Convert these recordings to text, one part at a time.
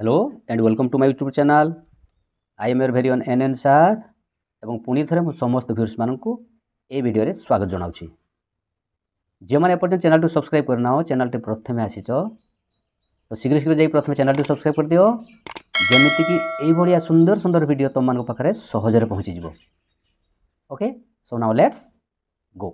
hello and welcome to my YouTube channel I am your very own N N sir ଏବଂ ପୁଣି ଥରେ ମୁଁ ସମସ୍ତ ଭ୍ୟୁର୍ସମାନଙ୍କୁ এই ভিডিওরে স্বাগত জনাওছি যেমানে এপর্যন্ত চ্যানেলটি সবসক্রাইব করে নাও চ্যানেলটি প্রথমে আসিছ তো শীঘ্র শীঘ্র যাই প্রথমে চ্যানেলটি সবসক্রাইব করে দিও যেমিতিকি এইভাবে সুন্দর সুন্দর ভিডিও তোমার পাখে সহজে পৌঁছিযোগ okay so now let's go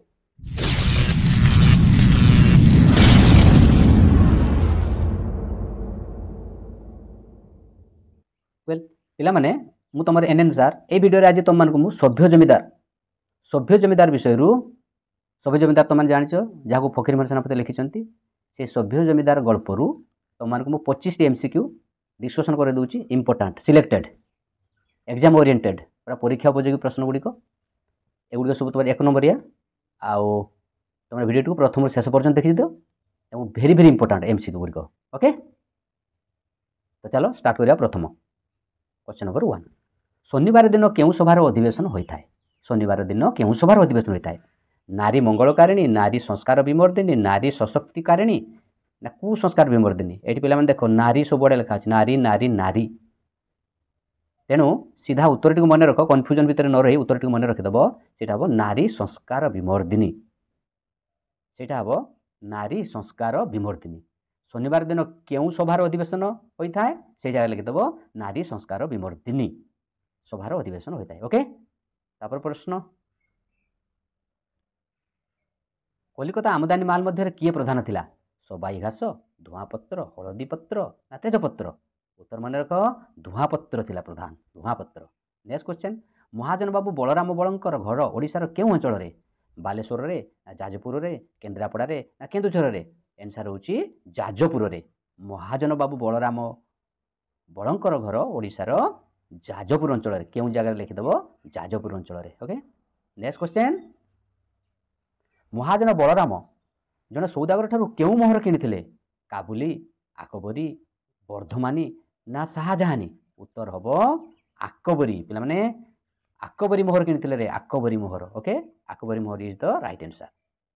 well ପିଲାମାନେ ମୁଁ ତୁମର ଏନ୍ ଏନ୍ ସାର୍ ଏଇ ଭିଡ଼ିଓରେ ଆଜି ତୁମମାନଙ୍କୁ ମୁଁ ସଭ୍ୟ ଜମିଦାର ସଭ୍ୟ ଜମିଦାର ବିଷୟରୁ ସଭ୍ୟ ଜମିଦାର ତୁମେ ଜାଣିଛ ଯାହାକୁ ଫକୀରମୋହନ ସେନାପତି ଲେଖିଛନ୍ତି ସେ ସଭ୍ୟ ଜମିଦାର ଗଳ୍ପରୁ ତୁମମାନଙ୍କୁ ମୁଁ ପଚିଶଟି ଏମ୍ ସି କ୍ୟୁ ଡିସ୍କସନ୍ କରିଦେଉଛି ଇମ୍ପୋର୍ଟାଣ୍ଟ ସିଲେକ୍ଟେଡ଼୍ ଏକ୍ଜାମ୍ ଓରିଏଣ୍ଟେଡ଼୍ ପୁରା ପରୀକ୍ଷା ଉପଯୋଗୀ ପ୍ରଶ୍ନଗୁଡ଼ିକ ଏଗୁଡ଼ିକ ସବୁ ତୁମର ଏକ ନମ୍ବରିଆ ଆଉ ତୁମର ଭିଡ଼ିଓଟିକୁ ପ୍ରଥମରୁ ଶେଷ ପର୍ଯ୍ୟନ୍ତ ଦେଖିଦିଅ ଏବଂ very very very important MCQ ଗୁଡ଼ିକ ଓକେ ତ ଚାଲ ଷ୍ଟାର୍ଟ କରିବା ପ୍ରଥମ কোশ্চেন নম্বর ওয়ান শনিবার দিন কেউ সভার অধিবেশন হয়ে থাকে শনিবার দিন কেউ সভার অধিবেশন হয়ে থাকে নারী মঙ্গলকারিণী নারী সংস্কার বিমর্দিনী নারী সশক্তিকারিণী না কুসংস্কার বিমর্দিনী এটি পিলামানে দেখো নারী সবুড়ে লেখা আছে নারী নারী নারী তেণু সিধা উত্তরটিকে মনে রখ কনফ্যুজন ভিতরে ন রহি উত্তরটিকে মনে রখিদেব সেটা হব নারী সংস্কার বিমর্দিনী সেটা হব নারী সংস্কার বিমর্দিনী শনিবার দিন কেউ সভার অধিবেশন হয়ে থাকে সেই জায়গায় লিখিদেব নারী সংস্কার বিমর্দিনী সভার অধিবেশন হয়ে থাকে ওকে তারপর প্রশ্ন কলিকতা আমদানি মাল মধ্যে কি প্রধান লা সবাই ঘাস ধূয়াপত্র হলদীপত্র না তেজপত্র উত্তর মনে রখ ধূয়াপত্র লা প্রধান ধূয়াপত্র নেক্সট কোশ্চেন মহাজন বাবু বলরাম বলঙ্কর ঘর ওড়িশার কেউ অঞ্চলের ବାଲେଶ୍ୱରରେ ଯାଜପୁରରେ କେନ୍ଦ୍ରାପଡ଼ାରେ ନା କେନ୍ଦୁଝରରେ ଏନ୍ସାର୍ ହେଉଛି ଯାଜପୁରରେ ମହାଜନ ବାବୁ ବଳରାମ ବଳଙ୍କର ଘର ଓଡ଼ିଶାର ଯାଜପୁର ଅଞ୍ଚଳରେ କେଉଁ ଜାଗାରେ ଲେଖିଦେବ ଯାଜପୁର ଅଞ୍ଚଳରେ ଓକେ ନେକ୍ସଟ କ୍ୱେଶ୍ଚେନ୍ ମହାଜନ ବଳରାମ ଜଣେ ସୌଦାଗର କେଉଁ ମୋହର କିଣିଥିଲେ କାବୁଲି ଆକବରୀ ବର୍ଦ୍ଧମାନୀ ନା ଶାହାଜାହାନୀ ଉତ୍ତର ହେବ ଆକବରୀ ପିଲାମାନେ আকবরী মোহর কিনিলে রে আকবরী মোহর ওকে আকবরী মোহর is the right answer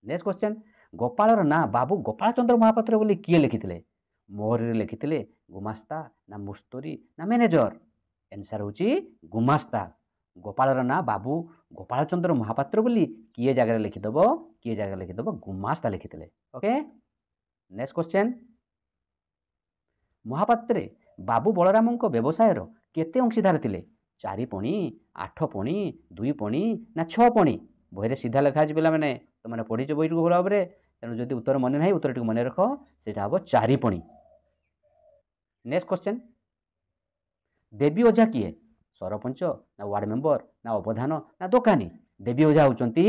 next question ଗୋପାଳର ନାଁ ବାବୁ ଗୋପାଳ ଚନ୍ଦ୍ର ମହାପାତ୍ର ବୋଲି କିଏ ଲେଖିଥିଲେ ମୋହରିରେ ଲେଖିଥିଲେ ଗୁମାସ୍ତା ନା ମୁସ୍ତୋରୀ ନା ମ୍ୟାନେଜର ଏନ୍ସାର୍ ହେଉଛି ଗୁମାସ୍ତା ଗୋପାଳର ନାଁ ବାବୁ ଗୋପାଳଚନ୍ଦ୍ର ମହାପାତ୍ର ବୋଲି କିଏ ଜାଗାରେ ଲେଖିଦେବ କିଏ ଜାଗାରେ ଲେଖିଦେବ ଗୁମାସ୍ତା ଲେଖିଥିଲେ ଓକେ ନେକ୍ସଟ କ୍ୱେଶ୍ଚେନ୍ ମହାପାତ୍ରେ ବାବୁ ବଳରାମଙ୍କ ବ୍ୟବସାୟର କେତେ ଅଂଶୀଦାର ଥିଲେ ଚାରି ପଣି ଆଠ ପଣି ଦୁଇ ପଣି ନା ଛଅ ପଣି ବହିରେ ସିଧା ଲେଖା ଅଛି ପିଲାମାନେ ତୁମେ ପଢ଼ିଛ ବହିକୁ ଭଲ ଭାବରେ ତେଣୁ ଯଦି ଉତ୍ତର ମନେ ନାହିଁ ଉତ୍ତରଟିକୁ ମନେ ରଖ ସେଇଟା ହେବ ଚାରିପଣି ନେକ୍ସଟ କ୍ୱେଶ୍ଚନ୍ ଦେବୀ ଓଝା କିଏ ସରପଞ୍ଚ ନା ୱାର୍ଡ଼ ମେମ୍ବର ନା ଅବଧାନ ନା ଦୋକାନୀ ଦେବୀ ଓଝା ହେଉଛନ୍ତି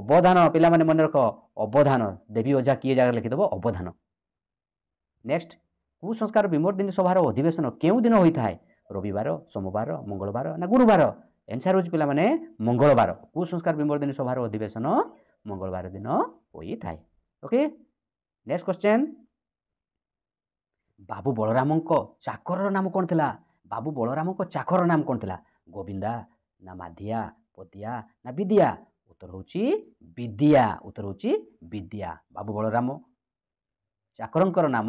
ଅବଧାନ ପିଲାମାନେ ମନେ ରଖ ଅବଧାନ ଦେବୀ ଓଝା କିଏ ଜାଗାରେ ଲେଖିଦେବ ଅବଧାନ ନେକ୍ସଟ କୁସଂସ୍କାର ବିମର୍ଦ୍ଦିନୀ ସଭାର ଅଧିବେଶନ କେଉଁ ଦିନ ହୋଇଥାଏ ରବିବାର ସୋମବାର ମଙ୍ଗଳବାର ନା ଗୁରୁବାର ଏନ୍ସାର୍ ହେଉଛି ପିଲାମାନେ ମଙ୍ଗଳବାର କୁସଂସ୍କାର ବିମର୍ଦ୍ଦିନୀ ସଭାର ଅଧିବେଶନ ମଙ୍ଗଳବାର ଦିନ ହୋଇଥାଏ ଓକେ ନେକ୍ସଟ କ୍ୱେଶ୍ଚେନ୍ ବାବୁ ବଳରାମଙ୍କ ଚାକରର ନାମ କ'ଣ ଥିଲା ବାବୁ ବଳରାମଙ୍କ ଚାକରର ନାମ କ'ଣ ଥିଲା ଗୋବିନ୍ଦା ନା ମାଧିଆ ପଦିଆ ନା ବିଦିଆ ଉତ୍ତର ହେଉଛି ବିଦିଆ ଉତ୍ତର ହେଉଛି ବିଦିଆ ବାବୁ ବଳରାମ ଚାକରଙ୍କର ନାମ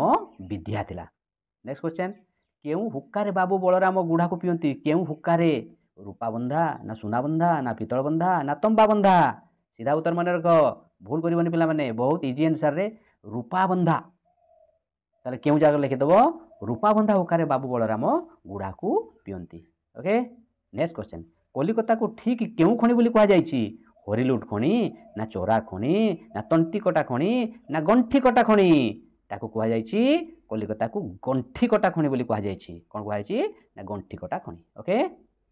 ବିଦିଆ ଥିଲା ନେକ୍ସଟ କ୍ୱେଶ୍ଚେନ୍ କେଉଁ ହୁକାରେ ବାବୁ ବଳରାମ ଗୁଢ଼ାକୁ ପିଅନ୍ତି କେଉଁ ହୁକାରେ ରୂପାବନ୍ଧା ନା ସୁନାବନ୍ଧା ନା ପିତ୍ତଳ ବନ୍ଧା ନା ତମ୍ବା ବନ୍ଧା ସିଧା ଉତ୍ତର ମନେ ରଖ ভুল করবনি পিলামানে বহুত ইজি আনসারে রূপাবন্ধা তাহলে কেউ জায়গা লিখিদেব রূপাবন্ধা হুকারে বাবু বলরাম গুড়াকু পিয়ন্তি ওকে নেক্সট কোশ্চেন কলিকতাকু ঠিক কেউ খনি বলে কুহযাইছি হরিলুট খনি না চোরা খনি না তন্টিকটা খনি না গণ্ঠিকটা খনি তাকে কুহযাইছি কলিকতাকু গণ্ঠিকটা খনি বলে কুহযাইছি কোন কুহযাইছি না গণ্ঠিকটা খনি ওকে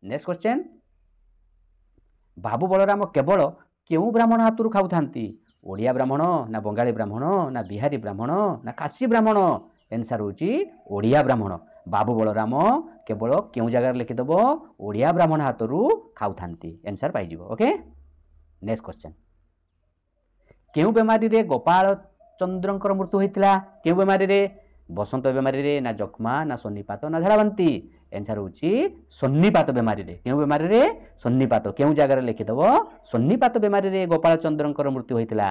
নেক্সট কোশ্চেন বাবু বলরাম কেবল କେଉଁ ବ୍ରାହ୍ମଣ ହାତରୁ ଖାଉଥାନ୍ତି ଓଡ଼ିଆ ବ୍ରାହ୍ମଣ ନା ବଙ୍ଗାଳୀ ବ୍ରାହ୍ମଣ ନା ବିହାରୀ ବ୍ରାହ୍ମଣ ନା କାଶୀ ବ୍ରାହ୍ମଣ ଏନ୍ସାର୍ ହେଉଛି ଓଡ଼ିଆ ବ୍ରାହ୍ମଣ ବାବୁ ବଳରାମ କେବଳ କେଉଁ ଜାଗାରେ ଲେଖିଦେବ ଓଡ଼ିଆ ବ୍ରାହ୍ମଣ ହାତରୁ ଖାଉଥାନ୍ତି ଏନ୍ସାର୍ ପାଇଯିବ ଓକେ ନେକ୍ସଟ କ୍ୱେଶ୍ଚନ୍ କେଉଁ ବେମାରୀରେ ଗୋପାଳ ଚନ୍ଦ୍ରଙ୍କର ମୃତ୍ୟୁ ହୋଇଥିଲା କେଉଁ ବେମାରୀରେ ବସନ୍ତ ବେମାରୀରେ ନା ଯକ୍ଷ୍ମା ନା ସନ୍ନିପାତ ନା ଝାଡ଼ାବାନ୍ତି ଏନ୍ସାର୍ ହେଉଛି ସନ୍ନିପାତ ବେମାରୀରେ କେଉଁ ବେମାରୀରେ ସନ୍ନିପାତ କେଉଁ ଜାଗାରେ ଲେଖିଦେବ ସନ୍ନିପାତ ବେମାରୀରେ ଗୋପାଳ ଚନ୍ଦ୍ରଙ୍କର ମୃତ୍ୟୁ ହୋଇଥିଲା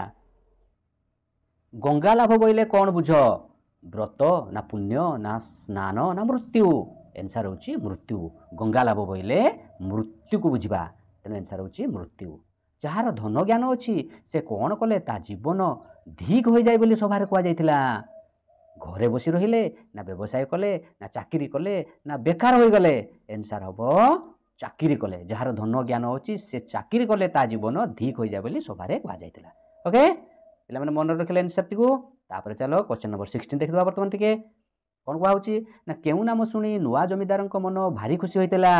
ଗଙ୍ଗା ଲାଭ ବୋଇଲେ କ'ଣ ବୁଝ ବ୍ରତ ନା ପୁଣ୍ୟ ନା ସ୍ନାନ ନା ମୃତ୍ୟୁ ଏନ୍ସାର୍ ହେଉଛି ମୃତ୍ୟୁ ଗଙ୍ଗା ଲାଭ ବୋଇଲେ ମୃତ୍ୟୁକୁ ବୁଝିବା ତେଣୁ ଏନ୍ସାର୍ ହେଉଛି ମୃତ୍ୟୁ ଯାହାର ଧନ ଜ୍ଞାନ ଅଛି ସେ କ'ଣ କଲେ ତା ଜୀବନ ଧିକ୍ ହୋଇଯାଏ ବୋଲି ସଭାରେ କୁହାଯାଇଥିଲା ঘরে বসি রহিলে না ব্যবসায় কলে না চাকরি কলে না বেকার হয়ে গলে এনসার হব চাকরি কলে যার ধন জ্ঞান অছি সে চাকরি কলে তা জীবন ধিক হয়ে যায় বলে সভারে কুহযাই ওকে পিলামানে মনে রাখলে এনসারটি তাপরে চাল কোশ্চেন নম্বর সিক্সটিন দেখিদেবা বর্তমান টিকে କ'ଣ କୁହାହେଉଛି ନା କେଉଁ ନାମ ଶୁଣି ନୂଆ ଜମିଦାରଙ୍କ ମନ ଭାରି ଖୁସି ହୋଇଥିଲା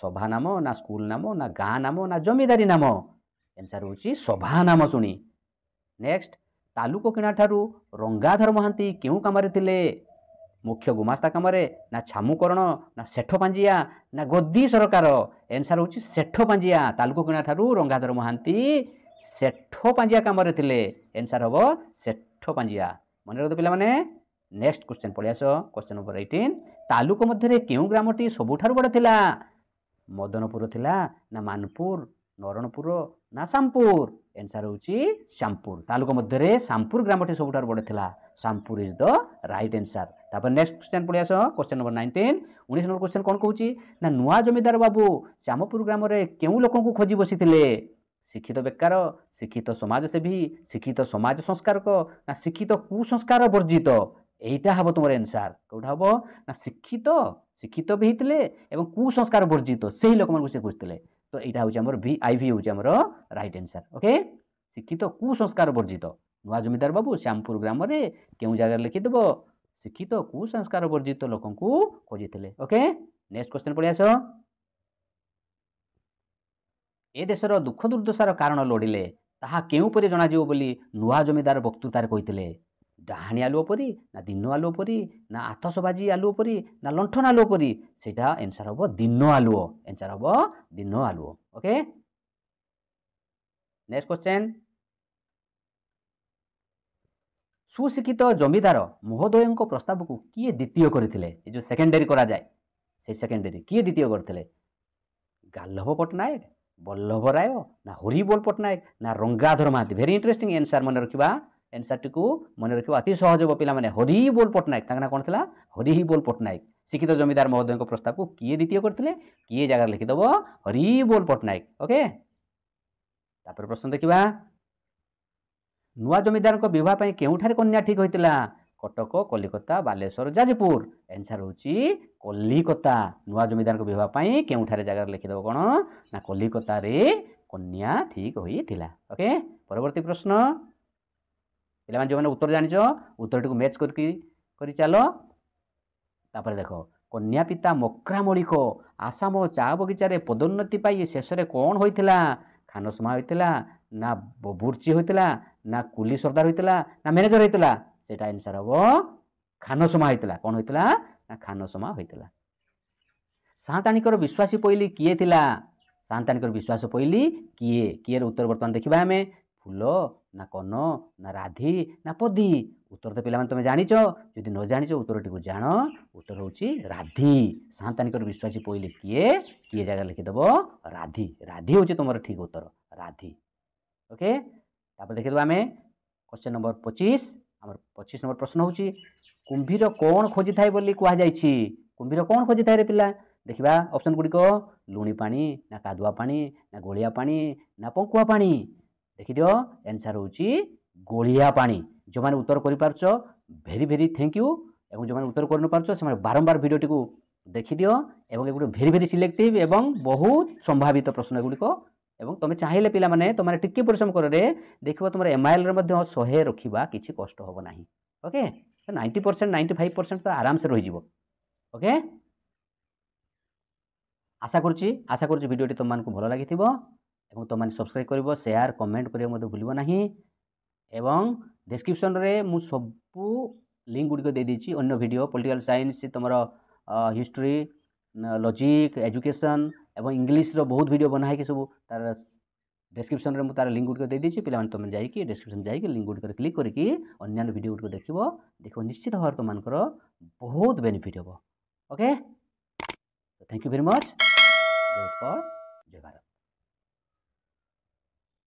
ସଭା ନାମ ନା ସ୍କୁଲ ନାମ ନା ଗାଁ ନାମ ନା ଜମିଦାରୀ ନାମ ଏନ୍ସାର୍ ହେଉଛି ସଭା ନାମ ଶୁଣି ନେକ୍ସଟ ତାଲୁକ କିଣା ଠାରୁ ରଙ୍ଗାଧର ମହାନ୍ତି କେଉଁ କାମରେ ଥିଲେ ମୁଖ୍ୟ ଗୁମାସ୍ତା କାମରେ ନା ଛାମୁକରଣ ନା ସେଠ ପାଞ୍ଜିଆ ନା ଗଦି ସରକାର ଏନ୍ସାର୍ ହେଉଛି ସେଠ ପାଞ୍ଜିଆ ତାଲୁକ କିଣା ଠାରୁ ରଙ୍ଗାଧର ମହାନ୍ତି ସେଠ ପାଞ୍ଜିଆ କାମରେ ଥିଲେ ଏନ୍ସାର୍ ହେବ ସେଠ ପାଞ୍ଜିଆ ମନେ ରଖ ପିଲାମାନେ ନେକ୍ସଟ କ୍ୱେଶ୍ଚିନ୍ ପଳେଇ ଆସ କ୍ୱେଶ୍ଚିନ୍ ନମ୍ବର ଏଇଟିନ୍ ତାଲୁକ ମଧ୍ୟରେ କେଉଁ ଗ୍ରାମଟି ସବୁଠାରୁ ବଡ଼ ଥିଲା ମଦନପୁର ଥିଲା ନା ମାନପୁର ନରଣପୁର ନା ଶାମପୁର ଏନ୍ସର୍ ହେଉଛି ଶ୍ୟାମପୁର ତାଲୁକା ମଧ୍ୟରେ ଶ୍ୟାମପୁର ଗ୍ରାମଟି ସବୁଠାରୁ ବଡ଼ ଥିଲା Shyampur is the right answer তারপর নেক্সট কোশ্চেন পড়ে আস কোশ্চেন নম্বর নাইনটিন উনিশ নম্বর কোশ্চেন কোণ কৌছি না নূয়া জমিদার বাবু শ্যামপুর গ্রামরে কেউ লোকଙ୍କୁ খোঁজি বসিলে শিক্ষিত বেকার শিক্ষিত সমাজসেবী শিক্ষিত সমাজ সংস্কারক না শিক্ষিত কুসংস্কার বর্জিত এইটা হব তোমার এনসার কোটা হব না শিক্ষিত শিক্ষিত বি হয়েছে এবং কুসংস্কার বর্জিত সেই লোক সে খুঁজলে তো এইটা হচ্ছে আমার ভি আইভি হচ্ছে আমার রাইট আনসার ওকে শিক্ষিত কুসংস্কার বর্জিত নূয়া জমিদার বাবু শ্যামপুর গ্রামে কেউ জায়গায় লিখিদেব শিক্ষিত কুসংস্কার বর্জিত লোকଙ୍କୁ খোঁজিলে ওকে নেক্সট কোশ্চেন পড়ে আস এ দেশর দুঃখ দুর্দশার কারণ লোড়িলে ତାହା କେଉଁପରି ଜଣାଯିବ ବୋଲି ନୂଆ ଜମିଦାର ବକ୍ତୃତାରେ କହିଥିଲେ ଡାହାଣୀ ଆଲୁଅ ପରି ନା ଦିନ ଆଲୁଅ ପରି ନା ଆତସବାଜି ଆଲୁଅ ପରି ନା ଲଣ୍ଠନ ଆଲୁଅ ପରି ସେଇଟା ଏନ୍ସାର୍ ହେବ ଦିନ ଆଲୁଅ ଏନ୍ସାର୍ ହେବ ଦିନ ଆଲୁଅ ଓକେ ନେକ୍ସଟ କ୍ୱେଶ୍ଚେନ୍ ସୁଶିକ୍ଷିତ ଜମିଦାର ମହୋଦୟଙ୍କ ପ୍ରସ୍ତାବକୁ କିଏ ଦ୍ୱିତୀୟ କରିଥିଲେ ଏ ଯେଉଁ ସେକେଣ୍ଡାରୀ କରାଯାଏ সেই সেকেন্ডারি কি দ্বিতীয় করলে গাল্লভ পট্টনায়ক বল্লভ রায় না হরিবোল পট্টনায়ক না Rangadhar Mahati very interesting answer মনে রাখবা এনসারটিকু মনে রাখব অতি সহজ হব পিলামানে হরিবোল পট্টনাক তাঙ্ক না কোণ লা হরিবোল পট্টনাক শিক্ষিত জমিদার মহোদয়ঙ্ক প্রস্তাবকু কিয়ে দ্বিতীয় করে কিয়ে জায়গায় লিখিদেব হরিবোল পট্টনাক ওকে তাপরে প্রশ্ন দেখিবা নূয়া জমিদারঙ্ক বিবাহ পাই কেউঠারে কন্যা ঠিক হয়েছিল কটক কলিকতা বালেশ্বর যাজপুর এনসার হচ্ছে কলিকতা নূয়া জমিদারঙ্ক বিবাহ পাই কেউঠারে জায়গায় লিখিদেব কোণ না কলিকতারে কন্যা ঠিক হয়েছিল ওকে পরবর্তী প্রশ্ন ପିଲାମାନେ ଯେଉଁମାନେ ଉତ୍ତର ଜାଣିଛ ଉତ୍ତରଟିକୁ ମ୍ୟାଚ୍ କରିକି କରି ଚାଲ ତାପରେ ଦେଖ କନ୍ୟା ପିତା ମକ୍ରାମଳିକ ଆସାମ ଚା ବଗିଚାରେ ପଦୋନ୍ନତି ପାଇ ଶେଷରେ କ'ଣ ହୋଇଥିଲା ଖାନସମା ହୋଇଥିଲା ନା ବବୁର୍ଚି ହୋଇଥିଲା ନା କୁଲି ସର୍ଦ୍ଦାର ହୋଇଥିଲା ନା ମ୍ୟାନେଜର ହୋଇଥିଲା ସେଇଟା ଆନ୍ସର୍ ହେବ ଖାନସମା ହୋଇଥିଲା କ'ଣ ହୋଇଥିଲା ନା ଖାନସମା ହୋଇଥିଲା ସାନ୍ତାଣୀଙ୍କର ବିଶ୍ୱାସୀ ପଇଲି କିଏ ଥିଲା ସାନ୍ତାଣୀଙ୍କର ବିଶ୍ୱାସ ପଇଲି କିଏ କିଏର ଉତ୍ତର ବର୍ତ୍ତମାନ ଦେଖିବା ଆମେ ফুল না কন না রাধি না পদি উত্তর তো পিলাମାନେ তুমি জানিছ যদি ନ ଜାଣିଛ ଉତ୍ତରଟିକୁ ଜାଣ ଉତ୍ତର ହେଉଛି ରାଧି ସାନ୍ତାନିକର ବିଶ୍ୱାସୀ ପହିଲେ କିଏ କିଏ ଜାଗାରେ ଲେଖିଦେବ ରାଧି ରାଧି ହେଉଛି ତୁମର ଠିକ୍ ଉତ୍ତର ରାଧି ଓକେ ତାପରେ ଦେଖିଦେବା ଆମେ କ୍ୱେଶ୍ଚନ୍ ନମ୍ବର ପଚିଶ ଆମର ପଚିଶ ନମ୍ବର ପ୍ରଶ୍ନ ହେଉଛି କୁମ୍ଭୀର କ'ଣ ଖୋଜିଥାଏ ବୋଲି କୁହାଯାଇଛି କୁମ୍ଭୀର କ'ଣ ଖୋଜିଥାଏ ରେ ପିଲା ଦେଖିବା ଅପସନ୍ ଗୁଡ଼ିକ ଲୁଣି ପାଣି ନା କାଦୁଆ ପାଣି ନା ଗୋଳିଆ ପାଣି ନା ପଙ୍କୁଆ ପାଣି ଲେଖିଦିଅ ଆନ୍ସର୍ ହେଉଛି ଗୋଳିଆ ପାଣି ଯେଉଁମାନେ ଉତ୍ତର କରିପାରୁଛ ଭେରି ଭେରି ଥ୍ୟାଙ୍କ ୟୁ ଏବଂ ଯେଉଁମାନେ ଉତ୍ତର କରିନପାରୁଛ ସେମାନେ ବାରମ୍ବାର ଭିଡ଼ିଓଟିକୁ ଦେଖିଦିଅ ଏବଂ ଏଗୁଡ଼ିକ ଭେରି ଭେରି ସିଲେକ୍ଟିଭ୍ ଏବଂ ବହୁତ ସମ୍ଭାବିତ ପ୍ରଶ୍ନ ଏଗୁଡ଼ିକ ଏବଂ ତୁମେ ଚାହିଁଲେ ପିଲାମାନେ ତୁମେ ଟିକିଏ ପରିଶ୍ରମ କରରେ ଦେଖିବ ତୁମର ଏମ୍ଆଇଏଲ୍ରେ ମଧ୍ୟ ଶହେ ରଖିବା କିଛି କଷ୍ଟ ହେବ ନାହିଁ okay ninety percent ninety five percent ତ ଆରାମସେ ରହିଯିବ ଓକେ ଆଶା କରୁଛି ଆଶା କରୁଛି ଭିଡ଼ିଓଟି ତୁମମାନଙ୍କୁ ଭଲ ଲାଗିଥିବ এবং তোমাদের সবসক্রাইব করব সেয়ার কমেন্ট করিয়া মধ্যে ভুলব না এবং ডেসক্রিপশনরে মু সবু লিঙ্ক গুড়ি দিয়ে দিয়েছি অন্য ভিডিও পলিটিক্যাল সাইন্স তোমার হিস্ট্রি লজিক এজুকেশন এবং ইংলিশর বহুত ভিডিও বনা হয়েকি সব তার ডেসক্রিপশনরে মু তার লিঙ্ক গুড়ি দিয়ে দিয়েছি পিলামানে তুমি যাই ডেসক্রিপশন যাই লিঙ্ক গুড়ি ক্লিক করি অন্যান্য ভিডিও গুড়ি দেখব দেখব নিশ্চিত ভাবে তোমার বহুত বেনিফিট হব ওকে থ্যাংক ইউ ভেরি মচ জয় ফর জয় ভারত